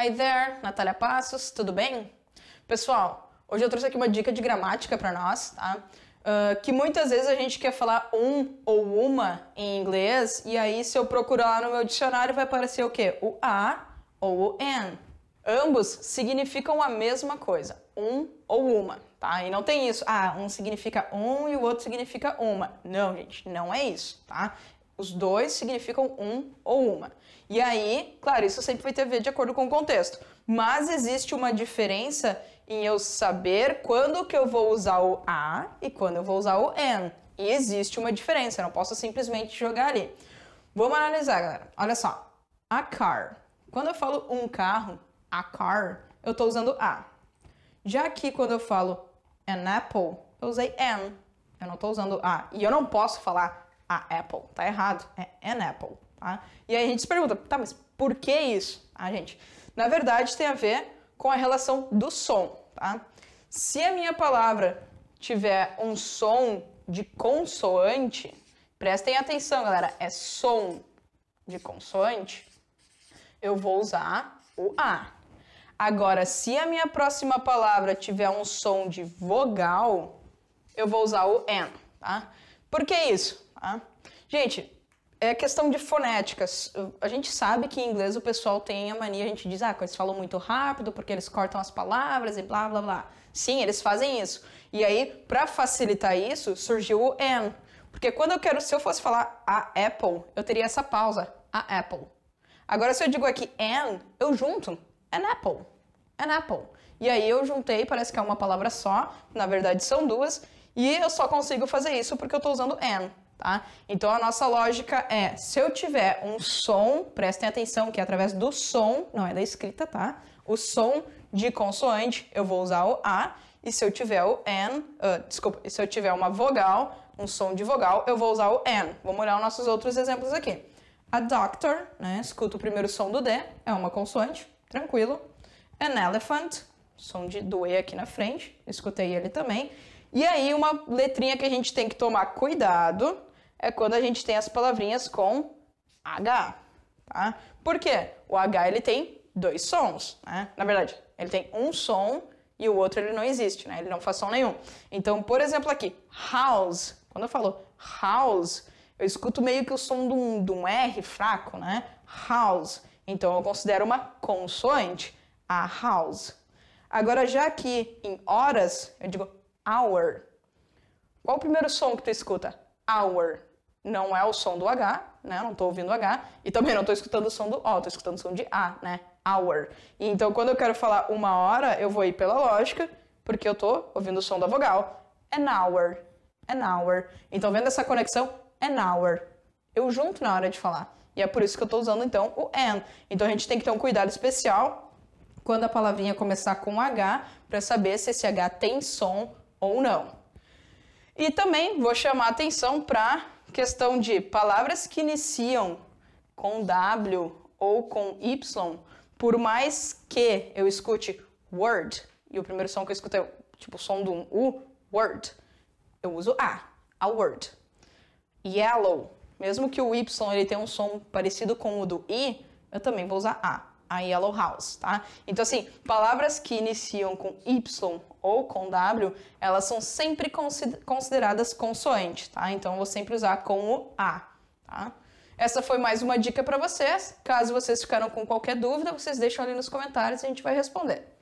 Hi there, Natália Passos, tudo bem? Pessoal, hoje eu trouxe aqui uma dica de gramática para nós, tá? Uh, que muitas vezes a gente quer falar um ou uma em inglês, e aí se eu procurar no meu dicionário vai aparecer o quê? O a ou o an. Ambos significam a mesma coisa, um ou uma, tá? E não tem isso, ah, um significa um e o outro significa uma. Não, gente, não é isso, tá? Os dois significam um ou uma. E aí, claro, isso sempre vai ter a ver de acordo com o contexto. Mas existe uma diferença em eu saber quando que eu vou usar o a e quando eu vou usar o an. E existe uma diferença, eu não posso simplesmente jogar ali. Vamos analisar, galera. Olha só. A car. Quando eu falo um carro, a car, eu estou usando a. Já aqui, quando eu falo an apple, eu usei an. Eu não estou usando a. E eu não posso falar a Apple. Tá errado, é an Apple. Tá? E aí a gente se pergunta, tá, mas por que isso? Ah, gente, na verdade tem a ver com a relação do som, tá? Se a minha palavra tiver um som de consoante, prestem atenção, galera, é som de consoante, eu vou usar o A. Agora, se a minha próxima palavra tiver um som de vogal, eu vou usar o N, tá? Por que isso? Tá? Gente, é questão de fonéticas. A gente sabe que em inglês o pessoal tem a mania, a gente diz, ah, eles falam muito rápido porque eles cortam as palavras e blá blá blá. Sim, eles fazem isso. E aí, para facilitar isso, surgiu o and. Porque quando eu quero, se eu fosse falar a Apple, eu teria essa pausa, a Apple. Agora, se eu digo aqui an, eu junto an apple, an apple. E aí eu juntei, parece que é uma palavra só, na verdade são duas, e eu só consigo fazer isso porque eu estou usando an. Tá? Então a nossa lógica é: se eu tiver um som, prestem atenção que é através do som, não é da escrita, tá? O som de consoante, eu vou usar o A, e se eu tiver o N, uh, desculpa, se eu tiver uma vogal, um som de vogal, eu vou usar o N. Vamos olhar os nossos outros exemplos aqui. A doctor, né? Escuta o primeiro som do D, é uma consoante, tranquilo. An elephant, som de, do E aqui na frente, escutei ele também. E aí, uma letrinha que a gente tem que tomar cuidado, é quando a gente tem as palavrinhas com H, tá? Por quê? O H ele tem dois sons, né? Na verdade, ele tem um som e o outro ele não existe, né? Ele não faz som nenhum. Então, por exemplo, aqui, house. Quando eu falo house, eu escuto meio que o som de um, de um R fraco, né? House. Então, eu considero uma consoante a house. Agora, já aqui em horas, eu digo hour. Qual o primeiro som que tu escuta? Hour não é o som do H, né? Não estou ouvindo H e também não estou escutando o som do O, estou escutando o som de A, né? Hour. Então, quando eu quero falar uma hora, eu vou ir pela lógica, porque eu estou ouvindo o som da vogal. An hour, an hour. Então, vendo essa conexão, an hour. Eu junto na hora de falar. E é por isso que eu estou usando, então, o an. Então, a gente tem que ter um cuidado especial quando a palavrinha começar com H, para saber se esse H tem som ou não. E também vou chamar a atenção para Questão de palavras que iniciam com W ou com Y, por mais que eu escute word, e o primeiro som que eu escuto é tipo o som do um, U, word, eu uso A, a word. Yellow, mesmo que o Y ele tenha um som parecido com o do I, eu também vou usar A a Yellow House, tá? Então, assim, palavras que iniciam com Y ou com W, elas são sempre consideradas consoante, tá? Então, vou sempre usar com o A, tá? Essa foi mais uma dica para vocês. Caso vocês ficaram com qualquer dúvida, vocês deixam ali nos comentários e a gente vai responder.